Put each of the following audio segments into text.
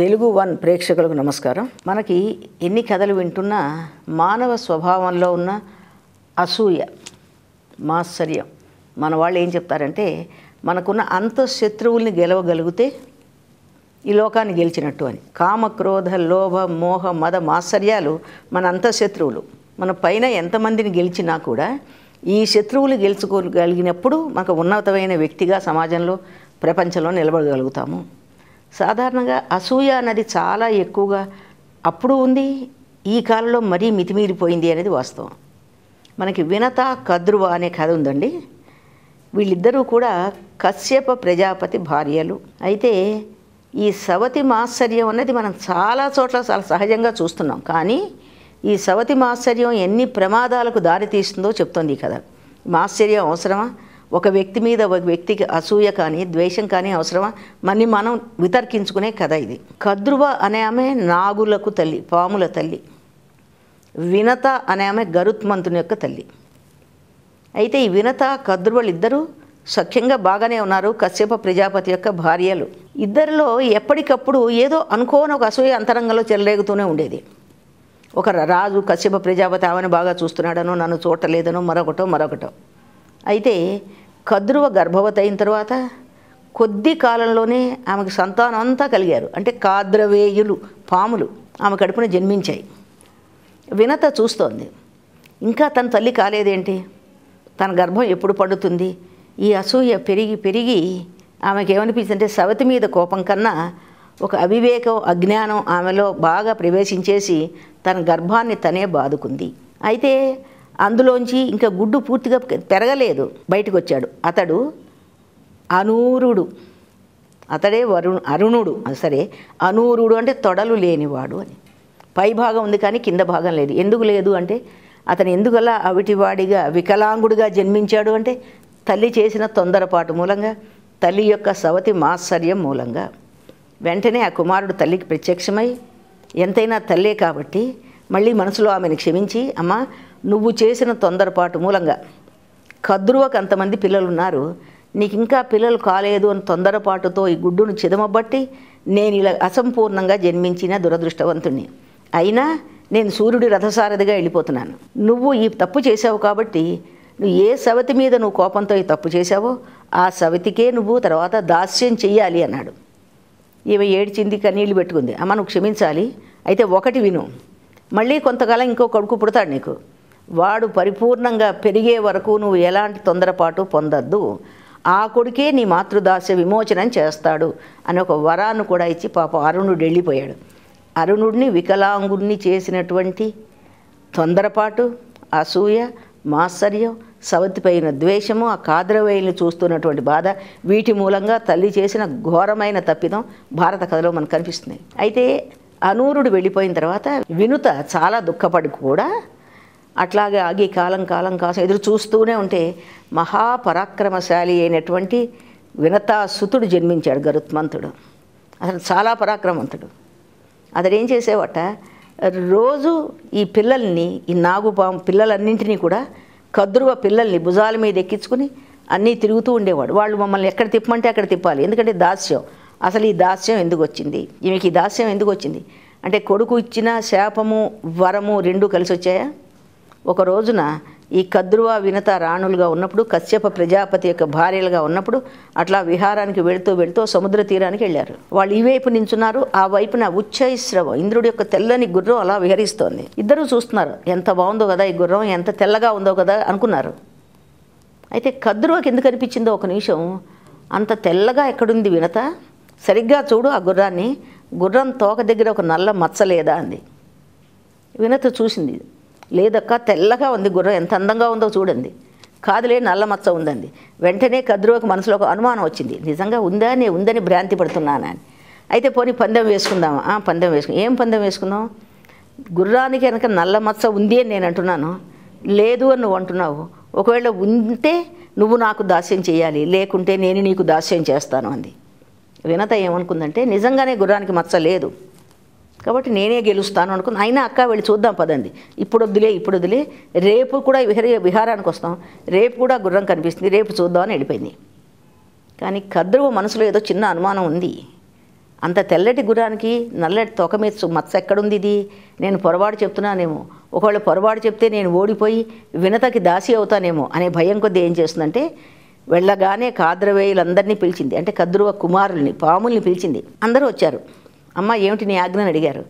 Telugu one ప్రేక్షకులకు నమస్కారం మనకి ఎన్ని కథలు వింటున్నా మానవ స్వభావంలో ఉన్న అసూయ మాత్సర్యం మన వాళ్ళు ఏం చెప్తారంటే మనకున్న అంత శత్రువుల్ని గెలవగలిగితే ఈ లోకాన్ని గెలిచినట్టు అని కామ క్రోధ లోభ మోహ మద మాత్సర్యాలు మన అంత శత్రువులు మన పైన ఎంతమందిని గెలిచినా కూడా ఈ శత్రువులు గెలుచుకోగలిగినప్పుడు మనకు ఉన్నతమైన వ్యక్తిగా సమాజంలో ప్రపంచంలో నిలబడగలుగుతాము సాధారణంగా అసూయ అన్నది చాలా ఎక్కువగా అప్పుడు ఉంది ఈ కాలంలో మరీ మితిమీరిపోయింది అనేది వాస్తవం మనకి వినత కద్రువ అనే కథ ఉందండి వీళ్ళిద్దరూ కూడా కశ్యప ప్రజాపతి భార్యలు అయితే ఈ సవతి మాశ్చర్యం అనేది మనం చాలా చోట్ల చాలా సహజంగా చూస్తున్నాం కానీ ఈ సవతి మాశ్చర్యం ఎన్ని ప్రమాదాలకు దారితీస్తుందో చెప్తోంది ఈ కథ మాశ్చర్యం అవసరమా ఒక వ్యక్తి మీద ఒక వ్యక్తికి అసూయ కానీ ద్వేషం కానీ అవసరమా మళ్ళీ మనం వితర్కించుకునే కథ ఇది కద్రువ అనే ఆమె నాగులకు తల్లి పాముల తల్లి వినత అనే ఆమె గరుత్మంతుని యొక్క తల్లి అయితే ఈ వినత కద్రువలు ఇద్దరూ సఖ్యంగా బాగానే ఉన్నారు కశ్యప ప్రజాపతి యొక్క భార్యలు ఇద్దరిలో ఎప్పటికప్పుడు ఏదో అనుకోని ఒక అసూయ అంతరంగంలో చెలరేగుతూనే ఉండేది ఒక రాజు కశ్యప ప్రజాపతి ఆమెను బాగా చూస్తున్నాడనో నన్ను చూడలేదనో మరొకటో మరొకటో అయితే కద్రువ గర్భవతి అయిన తర్వాత కొద్ది కాలంలోనే ఆమెకు సంతానం అంతా కలిగారు అంటే కాద్రవేయులు పాములు ఆమె కడుపున జన్మించాయి వినత చూస్తోంది ఇంకా తన తల్లి కాలేదేంటి తన గర్భం ఎప్పుడు పడుతుంది ఈ అసూయ పెరిగి పెరిగి ఆమెకేమనిపించిందంటే సవతి మీద కోపం కన్నా ఒక అవివేకం అజ్ఞానం ఆమెలో బాగా ప్రవేశించేసి తన గర్భాన్ని తనే బాదుకుంది అయితే అందులోంచి ఇంకా గుడ్డు పూర్తిగా పెరగలేదు బయటకు వచ్చాడు అతడు అనూరుడు అతడే వరుణు అరుణుడు సరే అనూరుడు అంటే తొడలు లేనివాడు అని పైభాగం ఉంది కానీ కింద భాగం లేదు ఎందుకు లేదు అంటే అతను ఎందుకలా అవిటివాడిగా వికలాంగుడిగా జన్మించాడు అంటే తల్లి చేసిన తొందరపాటు మూలంగా తల్లి యొక్క సవతి మాత్సర్యం మూలంగా వెంటనే ఆ కుమారుడు తల్లికి ప్రత్యక్షమై ఎంతైనా తల్లే కాబట్టి మళ్ళీ మనసులో ఆమెను క్షమించి అమ్మ నువ్వు చేసిన తొందరపాటు మూలంగా కద్రువకు అంతమంది పిల్లలున్నారు నీకు ఇంకా పిల్లలు కాలేదు అని తొందరపాటుతో ఈ గుడ్డును చిదమబట్టి నేను ఇలా అసంపూర్ణంగా జన్మించిన దురదృష్టవంతుణ్ణి అయినా నేను సూర్యుడి రథసారథిగా వెళ్ళిపోతున్నాను నువ్వు ఈ తప్పు చేసావు కాబట్టి నువ్వు ఏ సవతి మీద నువ్వు కోపంతో ఈ తప్పు చేశావో ఆ సవతికే నువ్వు తర్వాత దాస్యం చెయ్యాలి అన్నాడు ఈమె ఏడ్చింది కన్నీళ్ళు పెట్టుకుంది అమ్మ నువ్వు క్షమించాలి అయితే ఒకటి విను మళ్ళీ కొంతకాలం ఇంకో కొడుకు పుడతాడు నీకు వాడు పరిపూర్ణంగా పెరిగే వరకు నువ్వు ఎలాంటి తొందరపాటు పొందద్దు ఆ కొడుకే నీ మాతృదాస విమోచనం చేస్తాడు అని ఒక వరాన్ని కూడా ఇచ్చి పాప అరుణుడు వెళ్ళిపోయాడు అరుణుడిని వికలాంగుణ్ణి చేసినటువంటి తొందరపాటు అసూయ మాత్సర్యం సవతిపైన ద్వేషము ఆ కాదరవేయులు చూస్తున్నటువంటి బాధ వీటి మూలంగా తల్లి చేసిన ఘోరమైన తప్పిదం భారత కథలో మనకు కనిపిస్తుంది అయితే అనూరుడు వెళ్ళిపోయిన తర్వాత వినుత చాలా దుఃఖపడి కూడా అట్లాగే ఆగి కాలం కాలం కాసం ఎదురు చూస్తూనే ఉంటే మహాపరాక్రమశాలి అయినటువంటి వినతాసుతుడు జన్మించాడు గరుత్మంతుడు అతను చాలా పరాక్రమంతుడు అతడు ఏం చేసేవాట రోజు ఈ పిల్లల్ని ఈ నాగుపాము పిల్లలన్నింటినీ కూడా కద్రువ పిల్లల్ని భుజాల మీద ఎక్కించుకుని అన్నీ తిరుగుతూ ఉండేవాడు వాళ్ళు మమ్మల్ని ఎక్కడ తిప్పమంటే అక్కడ తిప్పాలి ఎందుకంటే దాస్యం అసలు ఈ దాస్యం ఎందుకు వచ్చింది ఈమెకి ఈ దాస్యం ఎందుకు వచ్చింది అంటే కొడుకు ఇచ్చిన శాపము వరము రెండు కలిసి వచ్చాయా ఒక రోజున ఈ కద్రువా వినత రాణులుగా ఉన్నప్పుడు కశ్యప ప్రజాపతి యొక్క భార్యలుగా ఉన్నప్పుడు అట్లా విహారానికి వెళుతూ వెళుతూ సముద్ర తీరానికి వెళ్ళారు వాళ్ళు ఈ వైపు నించున్నారు ఆ వైపున ఉచ్చైశ్రవం ఇంద్రుడి యొక్క తెల్లని గుర్రం అలా విహరిస్తోంది ఇద్దరు చూస్తున్నారు ఎంత బాగుందో కదా ఈ గుర్రం ఎంత తెల్లగా ఉందో కదా అనుకున్నారు అయితే కద్రువాకి ఎందుకు అనిపించిందో ఒక నిమిషం అంత తెల్లగా ఎక్కడుంది వినత సరిగ్గా చూడు ఆ గుర్రాన్ని గుర్రం తోక దగ్గర ఒక నల్ల మచ్చలేదా అంది వినత చూసింది లేదక్క తెల్లగా ఉంది గుర్రం ఎంత అందంగా ఉందో చూడండి కాదులే నల్ల మచ్చ ఉందండి వెంటనే కద్రువకి మనసులో ఒక అనుమానం వచ్చింది నిజంగా ఉందా నే ఉందని భ్రాంతి పడుతున్నానని అయితే పోనీ పందెం వేసుకుందామా పందెం వేసుకు ఏం పందెం వేసుకుందాం గుర్రానికి కనుక నల్ల మచ్చ ఉంది అని నేను అంటున్నాను లేదు అని నువ్వు అంటున్నావు ఒకవేళ ఉంటే నువ్వు నాకు దాస్యం చేయాలి లేకుంటే నేను నీకు దాస్యం చేస్తాను అంది వినత ఏమనుకుందంటే నిజంగానే గుర్రానికి మచ్చ లేదు కాబట్టి నేనే గెలుస్తాను అనుకుని అయినా అక్క వెళ్ళి చూద్దాం పదండి ఇప్పుడు వద్దులే ఇప్పుడు వద్దులే రేపు కూడా విహర విహారానికి వస్తాం రేపు కూడా గుర్రం కనిపిస్తుంది రేపు చూద్దామని వెళ్ళిపోయింది కానీ కద్రువ మనసులో ఏదో చిన్న అనుమానం ఉంది అంత తెల్లటి గుర్రానికి నల్లటి తొక మీద మత్స ఎక్కడుంది ఇది నేను పొరపాటు చెప్తున్నానేమో ఒకవేళ పొరపాటు చెప్తే నేను ఓడిపోయి వినతకి దాసి అవుతానేమో అనే భయం కొద్దీ ఏం చేస్తుందంటే వెళ్ళగానే కాద్రవేయులందరినీ పిలిచింది అంటే కద్రువ కుమారుల్ని పాముల్ని పిలిచింది అందరూ వచ్చారు అమ్మ ఏమిటి నీ ఆజ్ఞని అడిగారు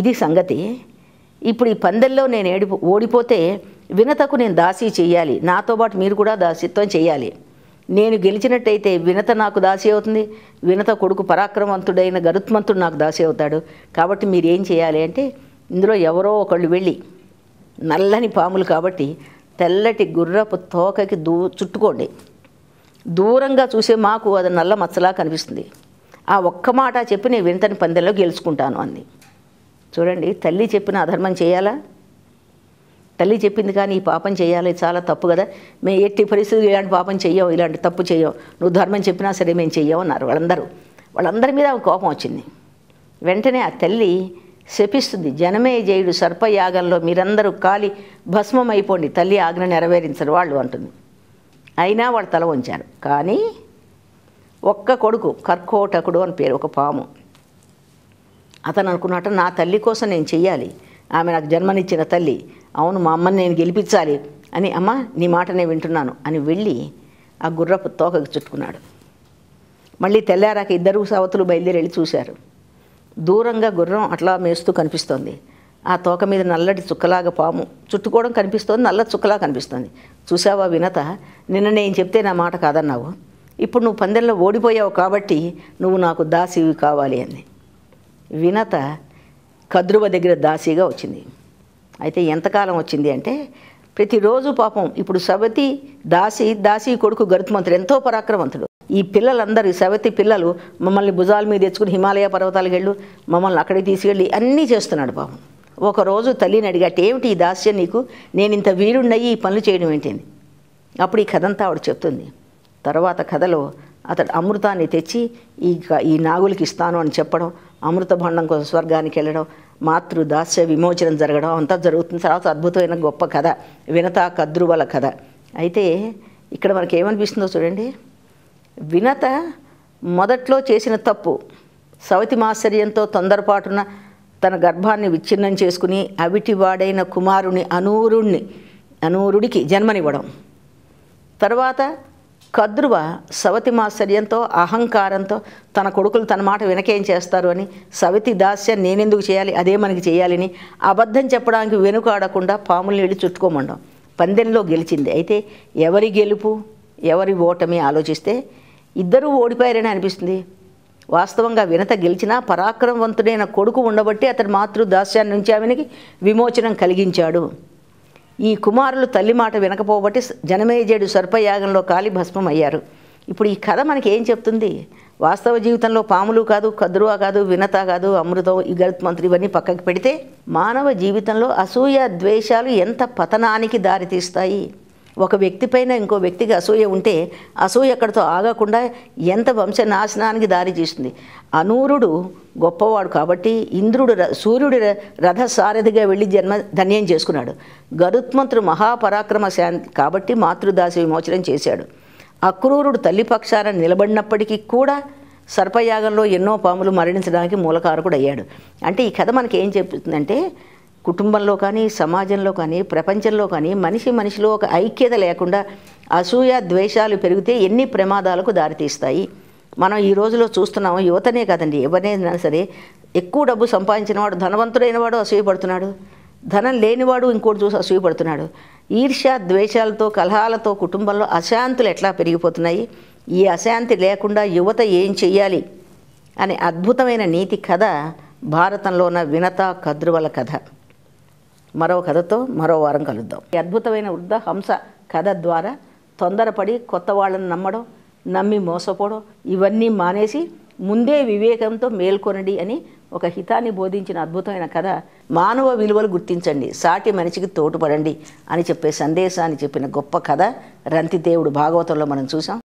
ఇది సంగతి ఇప్పుడు ఈ పందెల్లో నేను ఓడిపోతే వినతకు నేను దాసి చేయాలి నాతో పాటు మీరు కూడా దాసిత్వం చేయాలి నేను గెలిచినట్టయితే వినత నాకు దాసి అవుతుంది వినత కొడుకు పరాక్రమవంతుడైన గరుత్మంతుడు నాకు దాసి అవుతాడు కాబట్టి మీరు ఏం చేయాలి అంటే ఇందులో ఎవరో ఒకళ్ళు వెళ్ళి నల్లని పాములు కాబట్టి తెల్లటి గుర్రపు తోకకి దూ చుట్టుకోండి దూరంగా చూసే మాకు అది నల్ల మచ్చలా కనిపిస్తుంది ఆ ఒక్క మాట చెప్పి నేను వింతని పందెల్లో గెలుచుకుంటాను అంది చూడండి తల్లి చెప్పిన అధర్మం చేయాలా తల్లి చెప్పింది కానీ ఈ పాపం చేయాలి చాలా తప్పు కదా మేము ఎట్టి పరిస్థితులు ఇలాంటి పాపం చెయ్యం ఇలాంటి తప్పు చెయ్యం నువ్వు ధర్మం చెప్పినా సరే మేము చెయ్యం అన్నారు వాళ్ళందరూ వాళ్ళందరి మీద కోపం వచ్చింది వెంటనే ఆ తల్లి శపిస్తుంది జనమే జయుడు సర్పయాగంలో మీరందరూ కాలి భస్మం అయిపోండి తల్లి ఆజ్ఞ నెరవేరించరు వాళ్ళు అంటుంది అయినా వాళ్ళు తల ఉంచారు కానీ ఒక్క కొడుకు కర్కోటకుడు అని పేరు ఒక పాము అతను అనుకున్నట్ట నా తల్లి కోసం నేను చెయ్యాలి ఆమె నాకు జన్మనిచ్చిన తల్లి అవును మా అమ్మని నేను గెలిపించాలి అని అమ్మ నీ మాట నేను వింటున్నాను అని వెళ్ళి ఆ గుర్రపు తోకకు చుట్టుకున్నాడు మళ్ళీ తెల్లారాక ఇద్దరు సవతులు బయలుదేరి వెళ్ళి చూశారు దూరంగా గుర్రం అట్లా మేస్తూ కనిపిస్తోంది ఆ తోక మీద నల్లటి చుక్కలాగా పాము చుట్టుకోవడం కనిపిస్తోంది నల్ల చుక్కలా కనిపిస్తుంది చూసావా వినత నిన్న నేను చెప్తే నా మాట కాదన్నావు ఇప్పుడు నువ్వు పందెల్లో ఓడిపోయావు కాబట్టి నువ్వు నాకు దాసివి కావాలి అంది వినత కద్రువ దగ్గర దాసిగా వచ్చింది అయితే ఎంతకాలం వచ్చింది అంటే ప్రతిరోజు పాపం ఇప్పుడు సవతి దాసి దాసి కొడుకు గరుత్మంతుడు ఎంతో పరాక్రమంతుడు ఈ పిల్లలందరూ సవతి పిల్లలు మమ్మల్ని భుజాల మీద తెచ్చుకుని హిమాలయ పర్వతాలకు వెళ్ళు మమ్మల్ని అక్కడికి తీసుకెళ్ళి అన్నీ చేస్తున్నాడు పాపం ఒకరోజు తల్లిని అడిగాట ఏమిటి ఈ దాస్యం నీకు నేను ఇంత వీరుణ్ణయ్యి ఈ పనులు చేయడం ఏంటి అప్పుడు ఈ కథంతా ఆవిడ చెప్తుంది తర్వాత కథలో అతడు అమృతాన్ని తెచ్చి ఈ ఈ నాగులకి ఇస్తాను అని చెప్పడం అమృత భాండం కోసం స్వర్గానికి వెళ్ళడం మాతృ దాస్య విమోచనం జరగడం అంతా జరుగుతుంది తర్వాత అద్భుతమైన గొప్ప కథ వినత కద్రువల కథ అయితే ఇక్కడ మనకి ఏమనిపిస్తుందో చూడండి వినత మొదట్లో చేసిన తప్పు సవతి మాశ్చర్యంతో తొందరపాటున తన గర్భాన్ని విచ్ఛిన్నం చేసుకుని అవిటివాడైన కుమారుని అనూరుణ్ణి అనూరుడికి జన్మనివ్వడం తర్వాత కద్రువ సవతి మాత్సర్యంతో అహంకారంతో తన కొడుకులు తన మాట వెనకేం చేస్తారు అని సవతి దాస్య నేనెందుకు చేయాలి అదే మనకి చేయాలని అబద్ధం చెప్పడానికి వెనుకాడకుండా పాములు నీళ్ళు చుట్టుకోమండం పందెంలో గెలిచింది అయితే ఎవరి గెలుపు ఎవరి ఓటమి ఆలోచిస్తే ఇద్దరూ ఓడిపోయారని అనిపిస్తుంది వాస్తవంగా వినత గెలిచినా పరాక్రమవంతుడైన కొడుకు ఉండబట్టి అతని మాతృ దాస్యాన్ని నుంచి ఆమెనికి విమోచనం కలిగించాడు ఈ కుమారులు తల్లి మాట వినకపోబట్టి జనమేజేడు సర్పయాగంలో భస్మం అయ్యారు ఇప్పుడు ఈ కథ మనకి ఏం చెప్తుంది వాస్తవ జీవితంలో పాములు కాదు కద్రువా కాదు వినత కాదు అమృతం ఇగల్త్ మంత్రి ఇవన్నీ పక్కకి పెడితే మానవ జీవితంలో అసూయ ద్వేషాలు ఎంత పతనానికి దారితీస్తాయి ఒక వ్యక్తి పైన ఇంకో వ్యక్తికి అసూయ ఉంటే అసూయ అక్కడితో ఆగకుండా ఎంత వంశ నాశనానికి దారి చేస్తుంది అనూరుడు గొప్పవాడు కాబట్టి ఇంద్రుడు సూర్యుడి రథ సారథిగా వెళ్ళి జన్మ ధన్యం చేసుకున్నాడు గరుత్మంతుడు మహాపరాక్రమ శాంతి కాబట్టి మాతృదాసి విమోచనం చేశాడు అక్రూరుడు తల్లిపక్షాన నిలబడినప్పటికీ కూడా సర్పయాగంలో ఎన్నో పాములు మరణించడానికి మూలకారకుడు అయ్యాడు అంటే ఈ కథ మనకి ఏం చెప్తుందంటే కుటుంబంలో కానీ సమాజంలో కానీ ప్రపంచంలో కానీ మనిషి మనిషిలో ఒక ఐక్యత లేకుండా అసూయ ద్వేషాలు పెరిగితే ఎన్ని ప్రమాదాలకు దారితీస్తాయి మనం ఈ రోజులో చూస్తున్నాము యువతనే కదండి ఎవరైనా సరే ఎక్కువ డబ్బు సంపాదించిన వాడు ధనవంతుడైన వాడు అసూయపడుతున్నాడు ధనం లేనివాడు ఇంకోటి చూసి అసూయపడుతున్నాడు ఈర్ష్య ద్వేషాలతో కలహాలతో కుటుంబంలో అశాంతులు ఎట్లా పెరిగిపోతున్నాయి ఈ అశాంతి లేకుండా యువత ఏం చెయ్యాలి అనే అద్భుతమైన నీతి కథ భారతంలో ఉన్న వినత కద్రువల కథ మరో కథతో మరో వారం కలుద్దాం ఈ అద్భుతమైన వృద్ధ హంస కథ ద్వారా తొందరపడి కొత్త వాళ్ళని నమ్మడం నమ్మి మోసపోవడం ఇవన్నీ మానేసి ముందే వివేకంతో మేల్కొనండి అని ఒక హితాన్ని బోధించిన అద్భుతమైన కథ మానవ విలువలు గుర్తించండి సాటి మనిషికి తోటుపడండి అని చెప్పే సందేశాన్ని చెప్పిన గొప్ప కథ రంతిదేవుడు భాగవతంలో మనం చూసాం